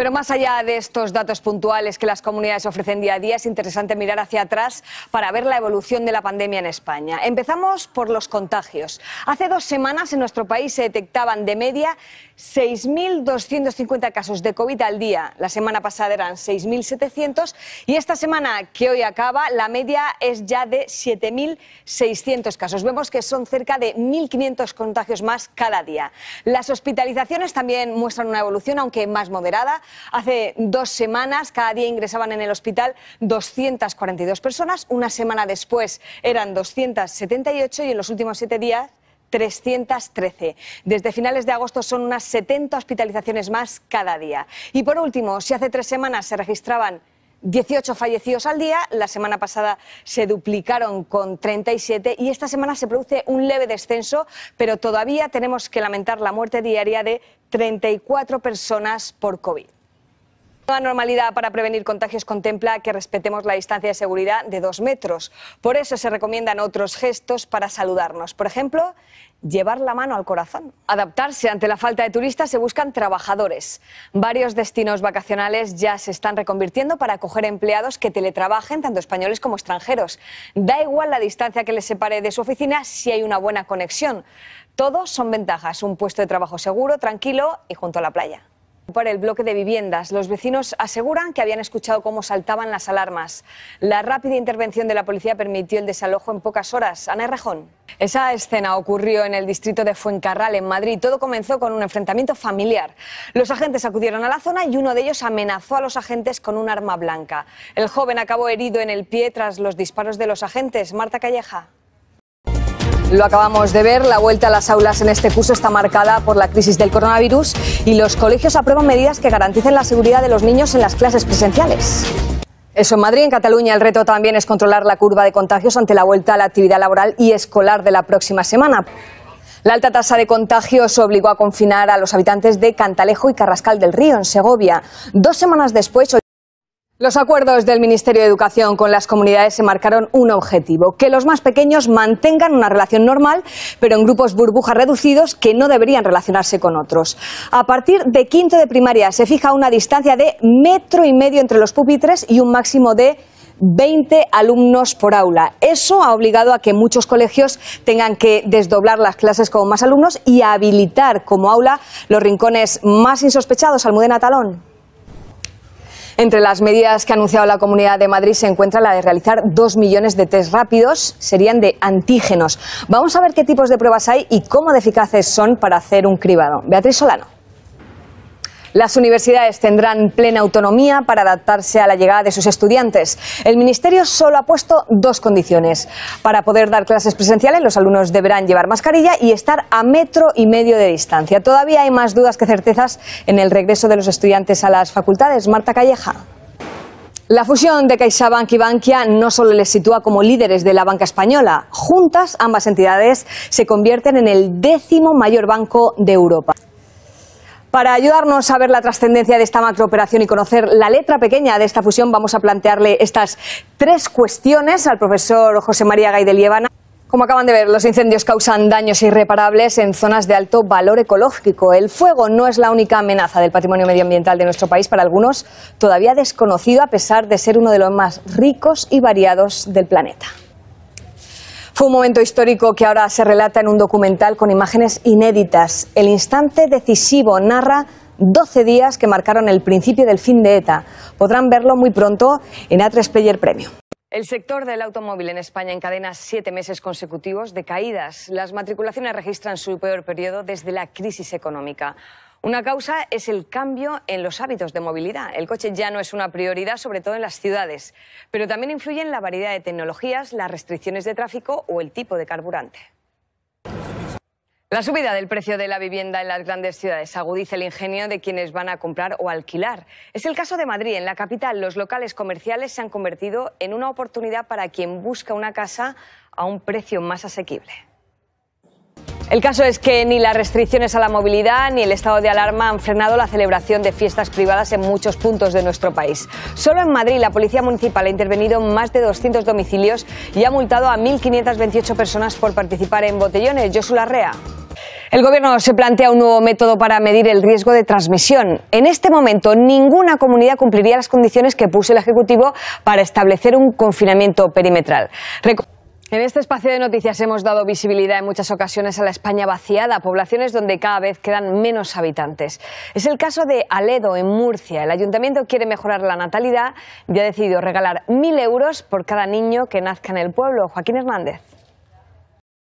Pero más allá de estos datos puntuales que las comunidades ofrecen día a día, es interesante mirar hacia atrás para ver la evolución de la pandemia en España. Empezamos por los contagios. Hace dos semanas en nuestro país se detectaban de media 6.250 casos de COVID al día. La semana pasada eran 6.700 y esta semana que hoy acaba, la media es ya de 7.600 casos. Vemos que son cerca de 1.500 contagios más cada día. Las hospitalizaciones también muestran una evolución, aunque más moderada. Hace dos semanas, cada día ingresaban en el hospital 242 personas. Una semana después eran 278 y en los últimos siete días 313. Desde finales de agosto son unas 70 hospitalizaciones más cada día. Y por último, si hace tres semanas se registraban 18 fallecidos al día, la semana pasada se duplicaron con 37 y esta semana se produce un leve descenso, pero todavía tenemos que lamentar la muerte diaria de 34 personas por COVID nueva normalidad para prevenir contagios contempla que respetemos la distancia de seguridad de dos metros. Por eso se recomiendan otros gestos para saludarnos. Por ejemplo, llevar la mano al corazón. Adaptarse ante la falta de turistas se buscan trabajadores. Varios destinos vacacionales ya se están reconvirtiendo para acoger empleados que teletrabajen, tanto españoles como extranjeros. Da igual la distancia que les separe de su oficina si hay una buena conexión. Todos son ventajas, un puesto de trabajo seguro, tranquilo y junto a la playa el bloque de viviendas, los vecinos aseguran que habían escuchado cómo saltaban las alarmas. La rápida intervención de la policía permitió el desalojo en pocas horas. Ana Rajón. Esa escena ocurrió en el distrito de Fuencarral, en Madrid. Todo comenzó con un enfrentamiento familiar. Los agentes acudieron a la zona y uno de ellos amenazó a los agentes con un arma blanca. El joven acabó herido en el pie tras los disparos de los agentes. Marta Calleja. Lo acabamos de ver, la vuelta a las aulas en este curso está marcada por la crisis del coronavirus y los colegios aprueban medidas que garanticen la seguridad de los niños en las clases presenciales. Eso en Madrid, en Cataluña el reto también es controlar la curva de contagios ante la vuelta a la actividad laboral y escolar de la próxima semana. La alta tasa de contagios obligó a confinar a los habitantes de Cantalejo y Carrascal del Río, en Segovia. Dos semanas después, los acuerdos del Ministerio de Educación con las comunidades se marcaron un objetivo, que los más pequeños mantengan una relación normal, pero en grupos burbujas reducidos que no deberían relacionarse con otros. A partir de quinto de primaria se fija una distancia de metro y medio entre los pupitres y un máximo de 20 alumnos por aula. Eso ha obligado a que muchos colegios tengan que desdoblar las clases con más alumnos y habilitar como aula los rincones más insospechados. Almudena Talón. Entre las medidas que ha anunciado la Comunidad de Madrid se encuentra la de realizar dos millones de test rápidos, serían de antígenos. Vamos a ver qué tipos de pruebas hay y cómo de eficaces son para hacer un cribado. Beatriz Solano. Las universidades tendrán plena autonomía para adaptarse a la llegada de sus estudiantes. El Ministerio solo ha puesto dos condiciones. Para poder dar clases presenciales, los alumnos deberán llevar mascarilla y estar a metro y medio de distancia. Todavía hay más dudas que certezas en el regreso de los estudiantes a las facultades. Marta Calleja. La fusión de CaixaBank y Bankia no solo les sitúa como líderes de la banca española, juntas ambas entidades se convierten en el décimo mayor banco de Europa. Para ayudarnos a ver la trascendencia de esta macrooperación y conocer la letra pequeña de esta fusión, vamos a plantearle estas tres cuestiones al profesor José María Gay Como acaban de ver, los incendios causan daños irreparables en zonas de alto valor ecológico. El fuego no es la única amenaza del patrimonio medioambiental de nuestro país, para algunos todavía desconocido a pesar de ser uno de los más ricos y variados del planeta. Fue un momento histórico que ahora se relata en un documental con imágenes inéditas. El instante decisivo narra 12 días que marcaron el principio del fin de ETA. Podrán verlo muy pronto en A3 Player premio El sector del automóvil en España encadena siete meses consecutivos de caídas. Las matriculaciones registran su peor periodo desde la crisis económica. Una causa es el cambio en los hábitos de movilidad. El coche ya no es una prioridad, sobre todo en las ciudades, pero también influyen la variedad de tecnologías, las restricciones de tráfico o el tipo de carburante. La subida del precio de la vivienda en las grandes ciudades agudiza el ingenio de quienes van a comprar o alquilar. Es el caso de Madrid. En la capital, los locales comerciales se han convertido en una oportunidad para quien busca una casa a un precio más asequible. El caso es que ni las restricciones a la movilidad ni el estado de alarma han frenado la celebración de fiestas privadas en muchos puntos de nuestro país. Solo en Madrid la Policía Municipal ha intervenido en más de 200 domicilios y ha multado a 1.528 personas por participar en botellones. Josu Larrea. El Gobierno se plantea un nuevo método para medir el riesgo de transmisión. En este momento, ninguna comunidad cumpliría las condiciones que puso el Ejecutivo para establecer un confinamiento perimetral. En este espacio de noticias hemos dado visibilidad en muchas ocasiones a la España vaciada, poblaciones donde cada vez quedan menos habitantes. Es el caso de Aledo, en Murcia. El ayuntamiento quiere mejorar la natalidad y ha decidido regalar mil euros por cada niño que nazca en el pueblo. Joaquín Hernández.